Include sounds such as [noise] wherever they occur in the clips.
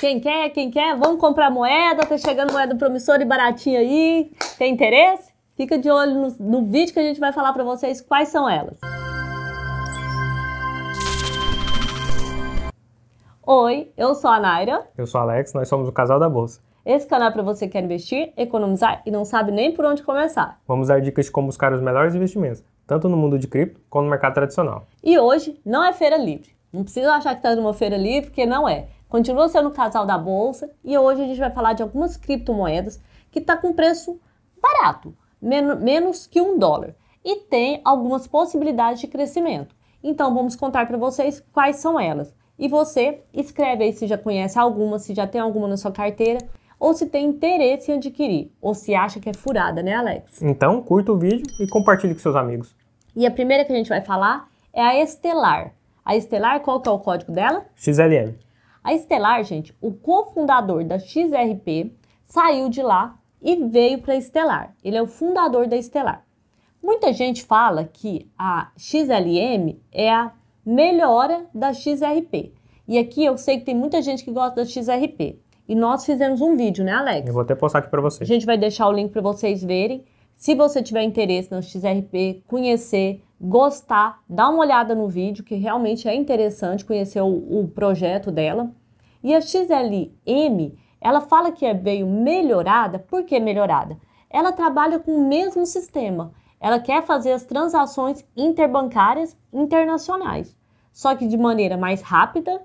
Quem quer, quem quer, vamos comprar moeda, tá chegando moeda promissora e baratinha aí. Tem interesse? Fica de olho no, no vídeo que a gente vai falar para vocês quais são elas. Oi, eu sou a Naira. Eu sou o Alex, nós somos o Casal da Bolsa. Esse canal é para você que quer investir, economizar e não sabe nem por onde começar. Vamos dar dicas de como buscar os melhores investimentos, tanto no mundo de cripto quanto no mercado tradicional. E hoje não é feira livre. Não precisa achar que está numa feira livre, porque não é continua sendo o casal da bolsa e hoje a gente vai falar de algumas criptomoedas que está com preço barato, men menos que um dólar, e tem algumas possibilidades de crescimento. Então vamos contar para vocês quais são elas. E você escreve aí se já conhece alguma, se já tem alguma na sua carteira ou se tem interesse em adquirir, ou se acha que é furada, né, Alex? Então, curta o vídeo e compartilhe com seus amigos. E a primeira que a gente vai falar é a Estelar. A Estelar, qual que é o código dela? XLM. A Estelar, gente, o cofundador da XRP saiu de lá e veio para a Estelar. Ele é o fundador da Estelar. Muita gente fala que a XLM é a melhora da XRP. E aqui eu sei que tem muita gente que gosta da XRP. E nós fizemos um vídeo, né, Alex? Eu vou até postar aqui para vocês. A gente vai deixar o link para vocês verem. Se você tiver interesse na XRP, conhecer, gostar, dá uma olhada no vídeo, que realmente é interessante conhecer o, o projeto dela. E a XLM, ela fala que é veio melhorada, por que melhorada? Ela trabalha com o mesmo sistema, ela quer fazer as transações interbancárias internacionais, só que de maneira mais rápida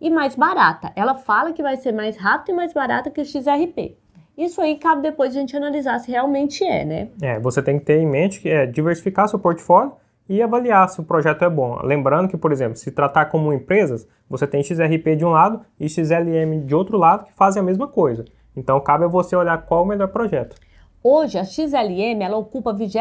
e mais barata. Ela fala que vai ser mais rápido e mais barata que o XRP. Isso aí cabe depois a gente analisar se realmente é, né? É, você tem que ter em mente que é diversificar seu portfólio e avaliar se o projeto é bom. Lembrando que, por exemplo, se tratar como empresas, você tem XRP de um lado e XLM de outro lado que fazem a mesma coisa. Então, cabe a você olhar qual é o melhor projeto. Hoje, a XLM ela ocupa a 20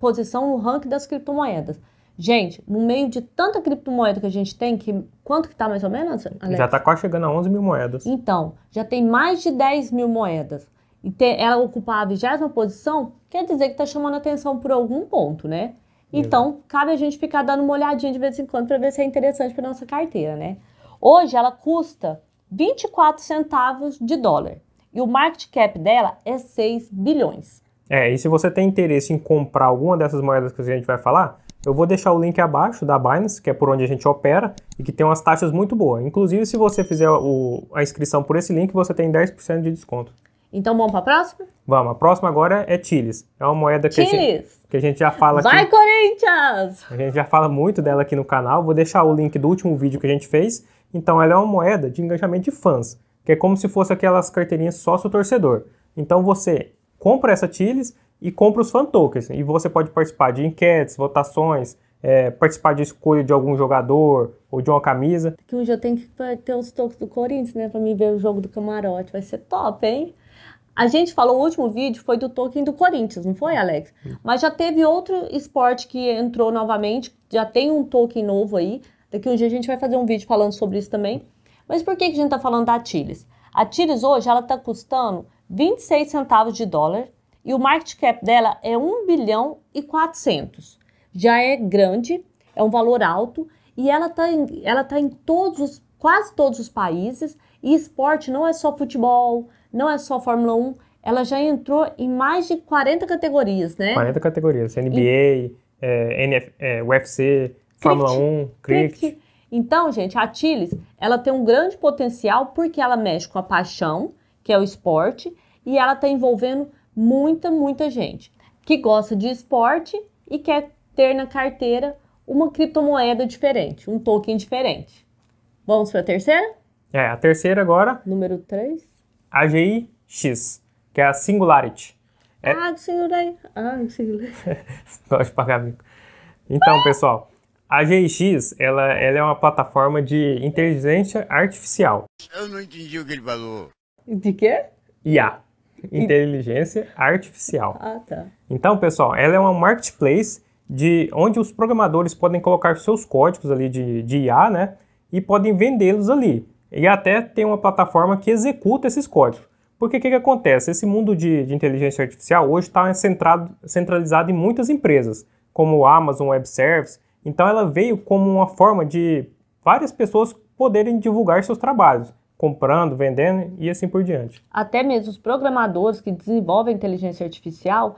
posição no ranking das criptomoedas. Gente, no meio de tanta criptomoeda que a gente tem, que quanto que está mais ou menos, Alex? Já está quase chegando a 11 mil moedas. Então, já tem mais de 10 mil moedas. E ter, ela ocupar a vigésima posição, quer dizer que está chamando atenção por algum ponto, né? Então, cabe a gente ficar dando uma olhadinha de vez em quando para ver se é interessante para nossa carteira, né? Hoje ela custa 24 centavos de dólar e o market cap dela é 6 bilhões. É, e se você tem interesse em comprar alguma dessas moedas que a gente vai falar, eu vou deixar o link abaixo da Binance, que é por onde a gente opera e que tem umas taxas muito boas. Inclusive, se você fizer o, a inscrição por esse link, você tem 10% de desconto. Então vamos para a próxima? Vamos, a próxima agora é Chiles. É uma moeda que, a gente, que a gente, já fala Vai, aqui. Corinthians! A gente já fala muito dela aqui no canal. Vou deixar o link do último vídeo que a gente fez. Então ela é uma moeda de engajamento de fãs, que é como se fosse aquelas carteirinhas sócio-torcedor. Então você compra essa Chiles e compra os fan tokens. E você pode participar de enquetes, votações, é, participar de escolha de algum jogador ou de uma camisa. Que hoje eu tenho que ter os tokens do Corinthians, né? Pra mim ver o jogo do camarote. Vai ser top, hein? A gente falou, o último vídeo foi do Tolkien do Corinthians, não foi, Alex? Mas já teve outro esporte que entrou novamente, já tem um Tolkien novo aí. Daqui um dia a gente vai fazer um vídeo falando sobre isso também. Mas por que, que a gente está falando da Tiles? A Tiles hoje ela está custando 26 centavos de dólar e o market cap dela é 1 bilhão e 400. Já é grande, é um valor alto e ela está em, tá em todos os quase todos os países, e esporte não é só futebol, não é só Fórmula 1, ela já entrou em mais de 40 categorias, né? 40 categorias, NBA, e... é, NF, é, UFC, cricket. Fórmula 1, cricket. cricket. Então, gente, a Tiles, ela tem um grande potencial porque ela mexe com a paixão, que é o esporte, e ela está envolvendo muita, muita gente que gosta de esporte e quer ter na carteira uma criptomoeda diferente, um token diferente. Vamos para a terceira? É, a terceira agora. Número 3. AGI-X, que é a Singularity. É... Ah, Singularity. Ah, Singularity. Gosto [laughs] de pagar Então, pessoal, a GIX, ela, ela é uma plataforma de inteligência artificial. Eu não entendi o que ele falou. De quê? IA. Inteligência artificial. Ah, tá. Então, pessoal, ela é uma marketplace de onde os programadores podem colocar seus códigos ali de, de IA, né? e podem vendê-los ali. E até tem uma plataforma que executa esses códigos. Porque o que, que, acontece? Esse mundo de, de inteligência artificial hoje está centralizado em muitas empresas, como Amazon Web Service. Então ela veio como uma forma de várias pessoas poderem divulgar seus trabalhos, comprando, vendendo e assim por diante. Até mesmo os programadores que desenvolvem inteligência artificial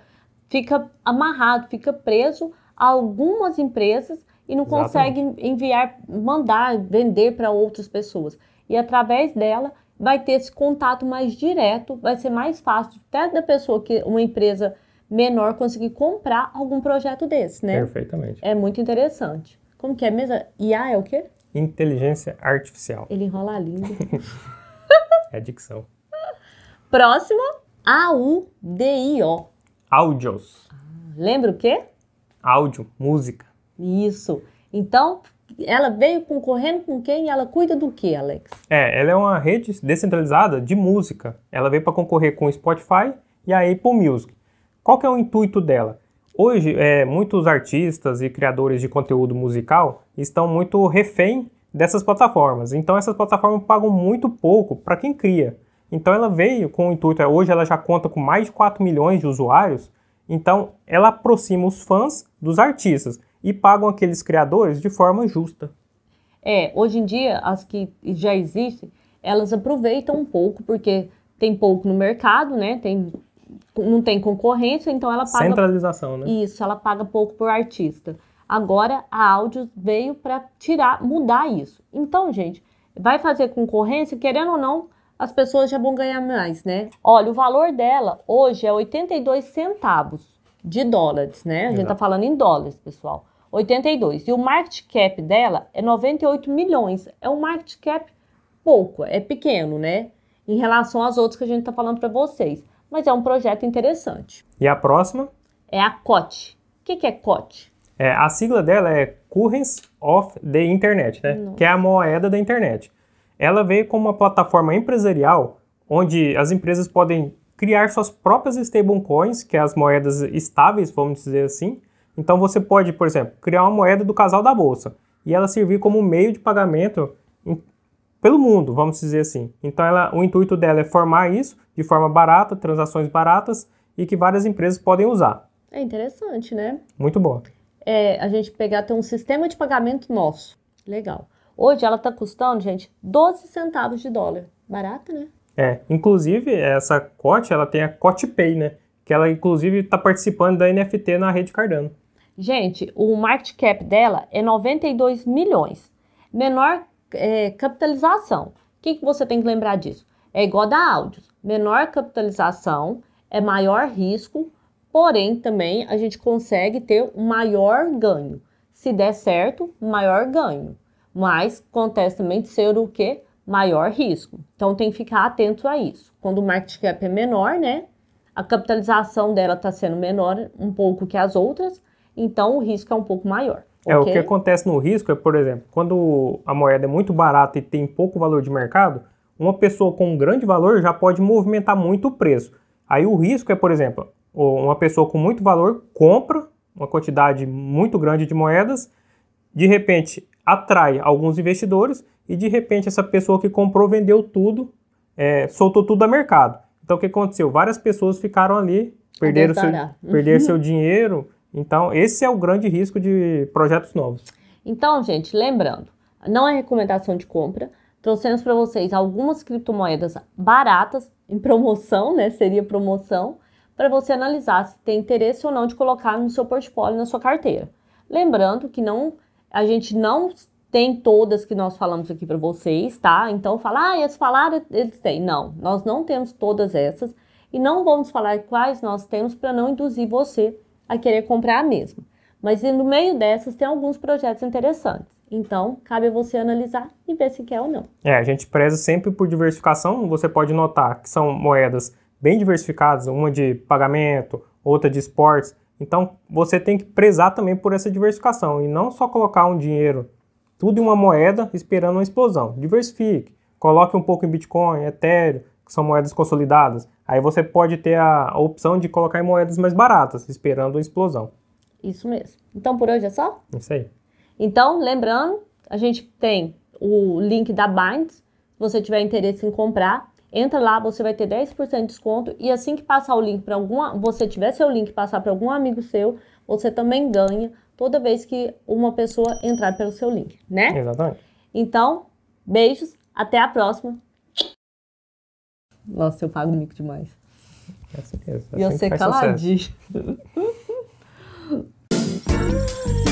fica amarrado, fica preso a algumas empresas e não Exatamente. consegue enviar, mandar, vender para outras pessoas. E através dela vai ter esse contato mais direto, vai ser mais fácil até da pessoa que uma empresa menor conseguir comprar algum projeto desse, né? Perfeitamente. É muito interessante. Como que é mesmo? IA é o quê? Inteligência Artificial. Ele enrola a língua. [laughs] é dicção. Próximo, A-U-D-I-O. Áudios. Ah, lembra o quê? Áudio, música. Isso. Então, ela veio concorrendo com quem? Ela cuida do que, Alex? É, ela é uma rede descentralizada de música. Ela veio para concorrer com o Spotify e a Apple Music. Qual que é o intuito dela? Hoje, é, muitos artistas e criadores de conteúdo musical estão muito refém dessas plataformas. Então, essas plataformas pagam muito pouco para quem cria. Então, ela veio com o intuito, é, hoje ela já conta com mais de 4 milhões de usuários, então ela aproxima os fãs dos artistas e pagam aqueles criadores de forma justa. É, hoje em dia, as que já existem, elas aproveitam um pouco, porque tem pouco no mercado, né? Tem, não tem concorrência, então ela paga. Centralização, né? Isso, ela paga pouco por artista. Agora a áudio veio para tirar, mudar isso. Então, gente, vai fazer concorrência, querendo ou não, as pessoas já vão ganhar mais, né? Olha, o valor dela hoje é 82 centavos de dólares, né? A gente tá falando em dólares, pessoal. 82. E o market cap dela é 98 milhões. É um market cap pouco, é pequeno, né? Em relação às outras que a gente está falando para vocês. Mas é um projeto interessante. E a próxima? É a COT. O que, que é COT? É, a sigla dela é Currents of the Internet, né? Que é a moeda da internet. Ela veio como uma plataforma empresarial onde as empresas podem criar suas próprias stablecoins, que é as moedas estáveis, vamos dizer assim, então você pode, por exemplo, criar uma moeda do casal da bolsa e ela servir como meio de pagamento em, pelo mundo, vamos dizer assim. Então ela, o intuito dela é formar isso de forma barata, transações baratas e que várias empresas podem usar. É interessante, né? Muito bom. É, a gente pegar ter um sistema de pagamento nosso. Legal. Hoje ela está custando, gente, 12 centavos de dólar. Barato, né? É, inclusive essa COT, ela tem a COT Pay, né? Que ela inclusive está participando da NFT na rede Cardano. Gente, o market cap dela é 92 milhões. Menor é, capitalização. O que, que você tem que lembrar disso? É igual da áudios. Menor capitalização é maior risco, porém também a gente consegue ter um maior ganho. Se der certo, maior ganho. Mas acontece também de ser o que? Maior risco. Então tem que ficar atento a isso. Quando o market cap é menor, né? A capitalização dela está sendo menor um pouco que as outras, então o risco é um pouco maior. É, okay? o que acontece no risco é, por exemplo, quando a moeda é muito barata e tem pouco valor de mercado, uma pessoa com um grande valor já pode movimentar muito o preço. Aí o risco é, por exemplo, uma pessoa com muito valor compra uma quantidade muito grande de moedas, de repente atrai alguns investidores e de repente essa pessoa que comprou vendeu tudo, é, soltou tudo a mercado. Então o que aconteceu? Várias pessoas ficaram ali, perderam, seu, perderam [laughs] seu dinheiro, então, esse é o grande risco de projetos novos. Então, gente, lembrando, não é recomendação de compra. Trouxemos para vocês algumas criptomoedas baratas, em promoção, né? Seria promoção, para você analisar se tem interesse ou não de colocar no seu portfólio, na sua carteira. Lembrando que não, a gente não tem todas que nós falamos aqui para vocês, tá? Então, falar, ah, eles falaram, eles têm. Não, nós não temos todas essas e não vamos falar quais nós temos para não induzir você a querer comprar a mesma. Mas no meio dessas tem alguns projetos interessantes. Então, cabe a você analisar e ver se quer ou não. É, a gente preza sempre por diversificação. Você pode notar que são moedas bem diversificadas, uma de pagamento, outra de esportes. Então, você tem que prezar também por essa diversificação e não só colocar um dinheiro tudo em uma moeda esperando uma explosão. Diversifique, coloque um pouco em Bitcoin, Ethereum, que são moedas consolidadas, aí você pode ter a, opção de colocar em moedas mais baratas, esperando a explosão. Isso mesmo. Então por hoje é só? Isso aí. Então, lembrando, a gente tem o link da Binds. Se você tiver interesse em comprar, entra lá, você vai ter 10% de desconto. E assim que passar o link para alguma. Você tiver seu link passar para algum amigo seu, você também ganha toda vez que uma pessoa entrar pelo seu link, né? Exatamente. Então, beijos, até a próxima. Nossa, eu pago mico demais. Com certeza. E eu ser caladinho. [laughs]